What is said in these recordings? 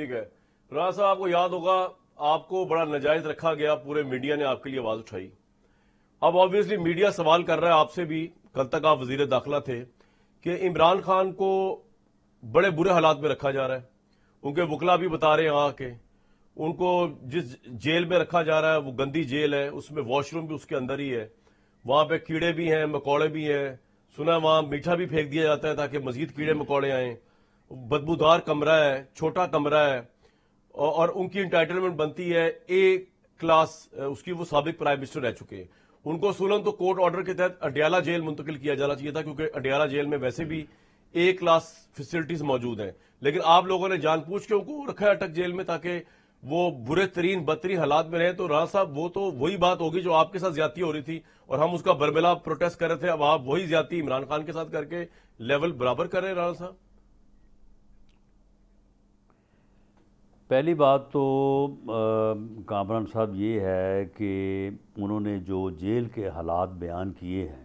ठीक है राणा साहब आपको याद होगा आपको बड़ा नजायज रखा गया पूरे मीडिया ने आपके लिए आवाज उठाई अब ऑब्वियसली मीडिया सवाल कर रहा है आपसे भी कल तक आप वजीर दाखिला थे कि इमरान खान को बड़े बुरे हालात में रखा जा रहा है उनके वकला भी बता रहे हैं यहां के उनको जिस जेल में रखा जा रहा है वो गंदी जेल है उसमें वॉशरूम भी उसके अंदर ही है वहां पे कीड़े भी हैं मकोड़े भी हैं सुना वहां मीठा भी फेंक दिया जाता है ताकि मजीद कीड़े मकौड़े आए बदबूदार कमरा है छोटा कमरा है और, उनकी इंटाइटलमेंट बनती है ए क्लास उसकी वो सबक प्राइम मिनिस्टर रह चुके हैं उनको सूलन तो कोर्ट ऑर्डर के तहत अडियाला जेल मुंतकिल किया जाना चाहिए था क्योंकि अडियाला जेल में वैसे भी ए क्लास फैसिलिटीज मौजूद हैं लेकिन आप लोगों ने जान पूछ के उनको रखा है अटक जेल में ताकि वो बुरे तरीन बदतरीन हालात में रहे तो राणा साहब वो तो वही बात होगी जो आपके साथ ज्यादा हो रही थी और हम उसका बरबेला प्रोटेस्ट कर रहे थे अब आप वही ज्यादा इमरान खान के साथ करके लेवल बराबर कर रहे हैं राणा साहब पहली बात तो कामरान साहब ये है कि उन्होंने जो जेल के हालात बयान किए हैं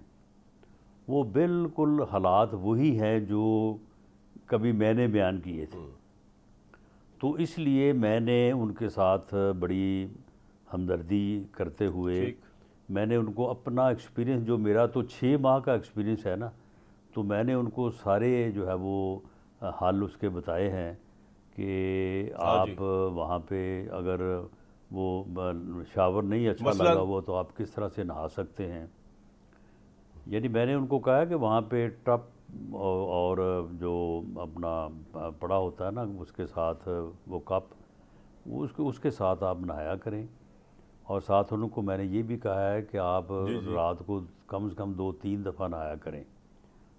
वो बिल्कुल हालात वही हैं जो कभी मैंने बयान किए थे हम्म। तो इसलिए मैंने उनके साथ बड़ी हमदर्दी करते हुए मैंने उनको अपना एक्सपीरियंस जो मेरा तो छः माह का एक्सपीरियंस है ना तो मैंने उनको सारे जो है वो हाल उसके बताए हैं कि आप वहाँ पे अगर वो शावर नहीं अच्छा लगा हुआ तो आप किस तरह से नहा सकते हैं यानी मैंने उनको कहा कि वहाँ पे टप और जो अपना पड़ा होता है ना उसके साथ वो कप उसके उसके साथ आप नहाया करें और साथ उनको मैंने ये भी कहा है कि आप रात को कम से कम दो तीन दफ़ा नहाया करें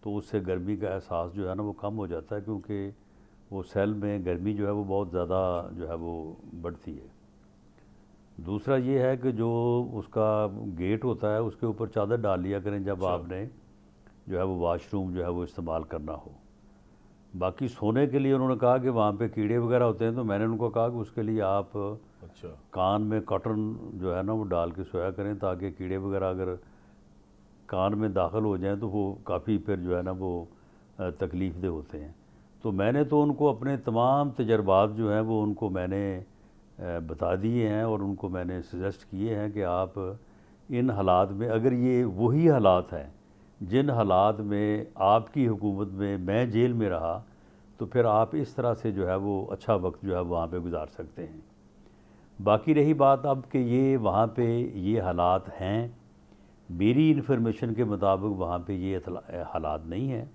तो उससे गर्मी का एहसास जो है ना वो कम हो जाता है क्योंकि वो सेल में गर्मी जो है वो बहुत ज़्यादा जो है वो बढ़ती है दूसरा ये है कि जो उसका गेट होता है उसके ऊपर चादर डाल लिया करें जब अच्छा। आपने जो है वो वाशरूम जो है वो इस्तेमाल करना हो बाकी सोने के लिए उन्होंने कहा कि वहाँ पे कीड़े वगैरह होते हैं तो मैंने उनको कहा कि उसके लिए आप अच्छा कान में कॉटन जो है ना वो डाल के सोया करें ताकि कीड़े वगैरह अगर कान में दाखिल हो जाएं तो वो काफ़ी फिर जो है ना वो तकलीफ दे होते हैं तो मैंने तो उनको अपने तमाम तजर्बात जो हैं वो उनको मैंने बता दिए हैं और उनको मैंने सजेस्ट किए हैं कि आप इन हालात में अगर ये वही हालात हैं जिन हालात में आपकी हुकूमत में मैं जेल में रहा तो फिर आप इस तरह से जो है वो अच्छा वक्त जो है वहाँ पे गुजार सकते हैं बाकी रही बात अब कि ये वहाँ पे ये हालात हैं मेरी इन्फॉर्मेशन के मुताबिक वहाँ पे ये हालात नहीं हैं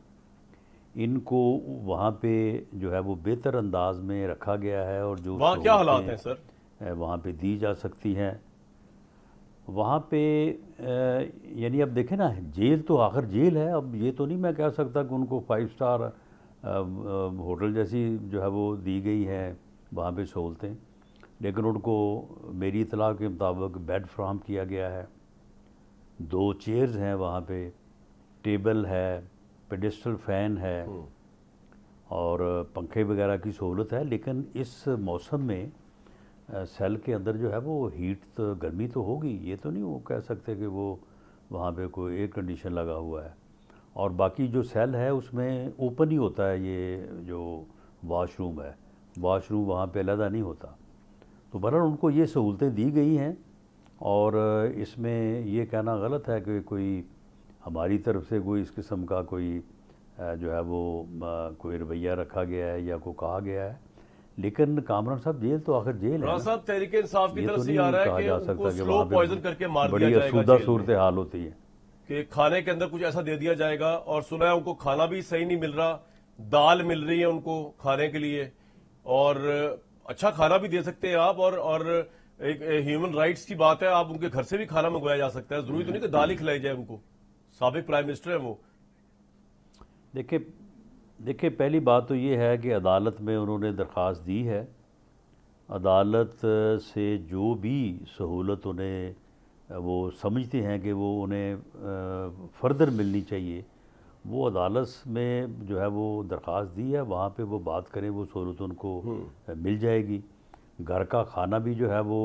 इनको वहाँ पे जो है वो बेहतर अंदाज में रखा गया है और जो वहाँ क्या हालात हैं सर वहाँ पे दी जा सकती हैं वहाँ पे यानी अब देखें ना जेल तो आखिर जेल है अब ये तो नहीं मैं कह सकता कि उनको फाइव स्टार होटल जैसी जो है वो दी गई है वहाँ पे सहूलतें लेकिन उनको मेरी इतला के मुताबिक बेड फ्राहम किया गया है दो चेयर्स हैं वहाँ पे टेबल है पेडिस्टल फैन है हम्म। और पंखे वगैरह की सहूलत है लेकिन इस मौसम में सेल के अंदर जो है वो हीट तो गर्मी तो होगी ये तो नहीं वो कह सकते कि वो वहाँ पे कोई एयर कंडीशन लगा हुआ है और बाकी जो सेल है उसमें ओपन ही होता है ये जो वाशरूम है वाशरूम वहाँ पे अलहदा नहीं होता तो बहर उनको ये सहूलतें दी गई हैं और इसमें ये कहना गलत है कि कोई हमारी तरफ से कोई इस किस्म का कोई जो है वो कोई रवैया रखा गया है या कोई कहा गया है लेकिन कामरान साहब जेल तो आखिर जेल है साहब तरीके इंसाफ की तरफ तो से आ रहा है कि कि करके मार सूरत हाल होती है कि खाने के अंदर कुछ ऐसा दे दिया जाएगा और सुना है उनको खाना भी सही नहीं मिल रहा दाल मिल रही है उनको खाने के लिए और अच्छा खाना भी दे सकते हैं आप और और एक ह्यूमन राइट्स की बात है आप उनके घर से भी खाना मंगवाया जा सकता है जरूरी तो नहीं कि दाल ही खिलाई जाए उनको सबक प्राइम मिनिस्टर हैं वो देखिए देखिए पहली बात तो ये है कि अदालत में उन्होंने दरख्वास्त दी है अदालत से जो भी सहूलत उन्हें वो समझते हैं कि वो उन्हें फर्दर मिलनी चाहिए वो अदालत में जो है वो दरख्वास्त दी है वहाँ पे वो बात करें वो सहूलत उनको हम्म। मिल जाएगी घर का खाना भी जो है वो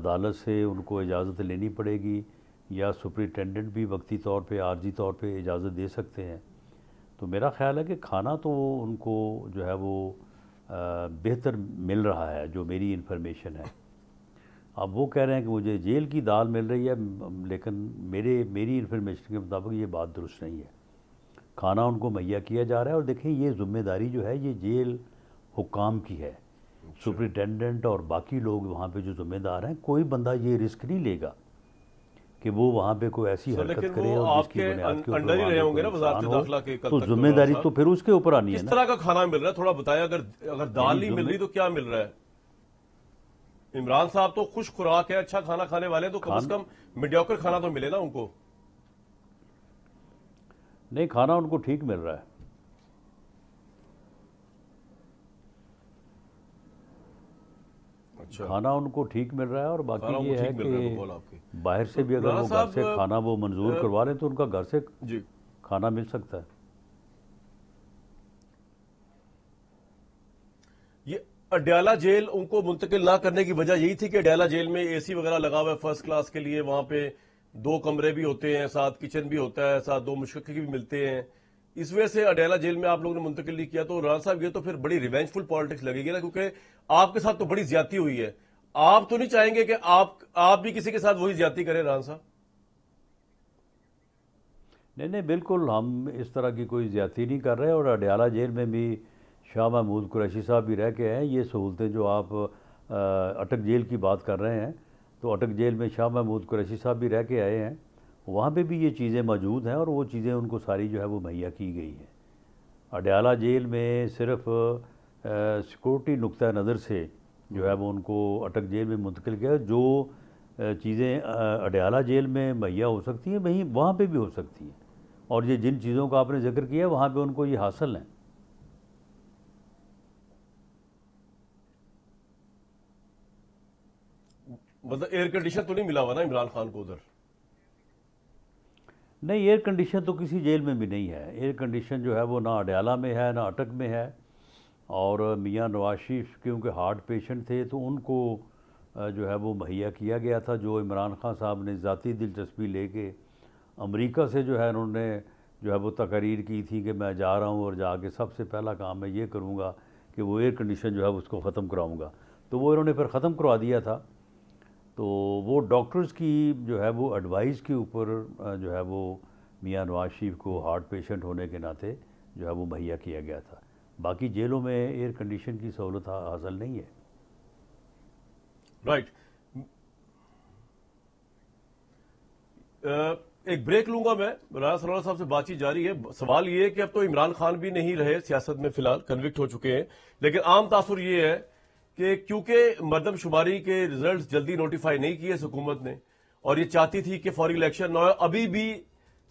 अदालत से उनको इजाज़त लेनी पड़ेगी या सुप्रिटेंडेंट भी वक्ती तौर पे आर्जी तौर पे इजाज़त दे सकते हैं तो मेरा ख्याल है कि खाना तो उनको जो है वो बेहतर मिल रहा है जो मेरी इन्फॉर्मेशन है अब वो कह रहे हैं कि मुझे जेल की दाल मिल रही है लेकिन मेरे मेरी इन्फॉर्मेशन के मुताबिक ये बात दुरुस्त नहीं है खाना उनको मुहैया किया जा रहा है और देखें ये जिम्मेदारी जो है ये जेल हुकाम की है अच्छा। सुप्रिटेंडेंट और बाकी लोग वहाँ पे जो ज़िम्मेदार हैं कोई बंदा ये रिस्क नहीं लेगा कि वो वहाँ पे कोई ऐसी हरकत करे और जिसकी अं- अंडर ही रहे होंगे ना वजारत दाखला के तो जिम्मेदारी तो फिर उसके ऊपर आनी है किस तरह का खाना मिल रहा है थोड़ा बताया अगर अगर दाल नहीं मिल रही तो क्या मिल रहा है इमरान साहब तो खुश खुराक है अच्छा खाना खाने वाले तो कम से कम मीडियोकर खाना तो मिले ना उनको नहीं खाना उनको ठीक मिल रहा है अच्छा। खाना उनको ठीक मिल रहा है और बाकी ये है कि तो बाहर से भी अगर वो घर से खाना वो मंजूर करवा लें तो उनका घर से खाना मिल सकता है ये अड्याला जेल उनको मुंतकिल ना करने की वजह यही थी कि अड्याला जेल में एसी वगैरह लगा हुआ है फर्स्ट क्लास के लिए वहां पे दो कमरे भी होते हैं साथ किचन भी होता है साथ दो मुश्किल भी मिलते हैं इस वजह से अडेला जेल में आप लोगों ने मुंतकिल नहीं किया तो रान साहब ये तो फिर बड़ी रिवेंजफुल पॉलिटिक्स लगेगी ना क्योंकि आपके साथ तो बड़ी ज्यादा हुई है आप तो नहीं चाहेंगे कि आप आप भी किसी के साथ वही ज्यादा करें रान साहब नहीं नहीं बिल्कुल हम इस तरह की कोई ज्यादा नहीं कर रहे और अडयाला जेल में भी शाह महमूद कुरैशी साहब भी रह के हैं ये सहूलतें जो आप अटक जेल की बात कर रहे हैं तो अटक जेल में शाह महमूद कुरैशी साहब भी रह के आए हैं वहाँ पे भी ये चीज़ें मौजूद हैं और वो चीज़ें उनको सारी जो है वो मुहैया की गई हैं अडयाला जेल में सिर्फ सिक्योरिटी नुक़ नज़र से जो है वो उनको अटक जेल में मुंतकिल किया जो चीज़ें अडयाला जेल में मुहैया हो सकती हैं वहीं वहाँ पर भी हो सकती हैं और ये जिन चीज़ों का आपने जिक्र किया वहाँ पर उनको ये हासिल हैं मतलब एयर कंडीशन तो नहीं मिला हुआ ना इमरान खान को उधर नहीं एयर कंडीशन तो किसी जेल में भी नहीं है एयर कंडीशन जो है वो ना अडयाला में है ना अटक में है और मियाँ नवाज शरीफ क्योंकि हार्ट पेशेंट थे तो उनको जो है वो मुहैया किया गया था जो इमरान खान साहब ने ज़ाती दिलचस्पी लेके अमेरिका से जो है उन्होंने जो है वो तकरीर की थी कि मैं जा रहा हूँ और जाके सबसे पहला काम मैं ये करूँगा कि वो एयर कंडीशन जो है उसको ख़त्म कराऊँगा तो वो इन्होंने फिर ख़त्म करवा दिया था तो वो डॉक्टर्स की जो है वो एडवाइस के ऊपर जो है वो मियाँ नवाज शरीफ को हार्ट पेशेंट होने के नाते जो है वो मुहैया किया गया था बाकी जेलों में एयर कंडीशन की सहूलत हासिल नहीं है राइट right. एक ब्रेक लूंगा मैं राना सरोवर साहब से बातचीत जारी है सवाल ये है कि अब तो इमरान खान भी नहीं रहे सियासत में फिलहाल कन्विक्ट हो चुके हैं लेकिन आम तासुर ये है कि क्योंकि मरदमशुमारी के रिजल्ट जल्दी नोटिफाई नहीं किए इस हुकूमत ने और ये चाहती थी कि फौरी इलेक्शन न हो अभी भी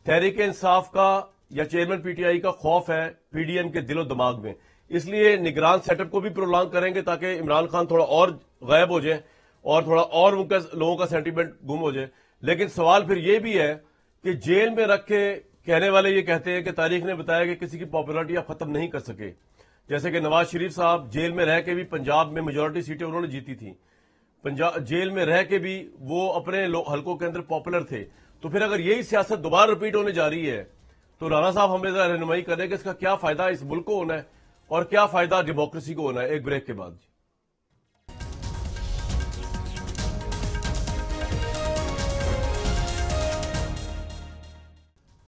तहरीक इंसाफ का या चेयरमैन पीटीआई का खौफ है पीडीएम के दिलो दिमाग में इसलिए निगरान सेटअप को भी प्रोलॉन्ग करेंगे ताकि इमरान खान थोड़ा और गायब हो जाए और थोड़ा और उनका लोगों का सेंटिमेंट गुम हो जाए लेकिन सवाल फिर ये भी है कि जेल में रख के कहने वाले ये कहते हैं कि तारीख ने बताया कि किसी की पॉपुलरिटी आप खत्म नहीं कर सके जैसे कि नवाज शरीफ साहब जेल में रह के भी पंजाब में मेजोरिटी सीटें उन्होंने जीती थी पंजाब जेल में रह के भी वो अपने हलकों के अंदर पॉपुलर थे तो फिर अगर यही सियासत दोबारा रिपीट होने जा रही है तो राणा साहब हमें जरा रहनुमाई करें कि इसका क्या फायदा इस मुल्क को होना है और क्या फायदा डेमोक्रेसी को होना है एक ब्रेक के बाद जी